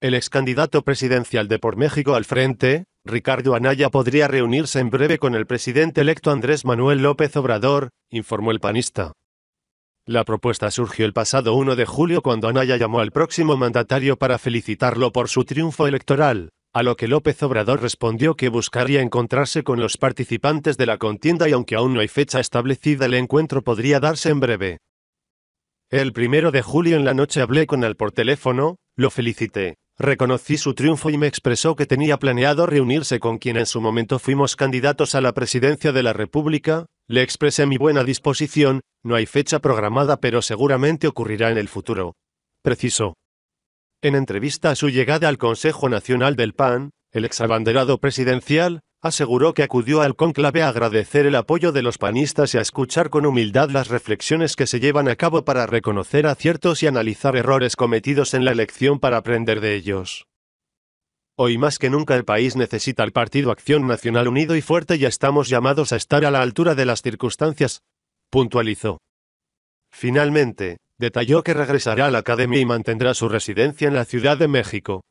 El ex candidato presidencial de Por México al frente, Ricardo Anaya podría reunirse en breve con el presidente electo Andrés Manuel López Obrador, informó el panista. La propuesta surgió el pasado 1 de julio cuando Anaya llamó al próximo mandatario para felicitarlo por su triunfo electoral, a lo que López Obrador respondió que buscaría encontrarse con los participantes de la contienda y aunque aún no hay fecha establecida el encuentro podría darse en breve. El primero de julio en la noche hablé con él por teléfono, lo felicité, Reconocí su triunfo y me expresó que tenía planeado reunirse con quien en su momento fuimos candidatos a la presidencia de la República, le expresé mi buena disposición, no hay fecha programada pero seguramente ocurrirá en el futuro. Precisó. En entrevista a su llegada al Consejo Nacional del PAN, el exabanderado presidencial, aseguró que acudió al cónclave a agradecer el apoyo de los panistas y a escuchar con humildad las reflexiones que se llevan a cabo para reconocer aciertos y analizar errores cometidos en la elección para aprender de ellos. Hoy más que nunca el país necesita al Partido Acción Nacional unido y fuerte y estamos llamados a estar a la altura de las circunstancias, puntualizó. Finalmente, detalló que regresará a la academia y mantendrá su residencia en la Ciudad de México.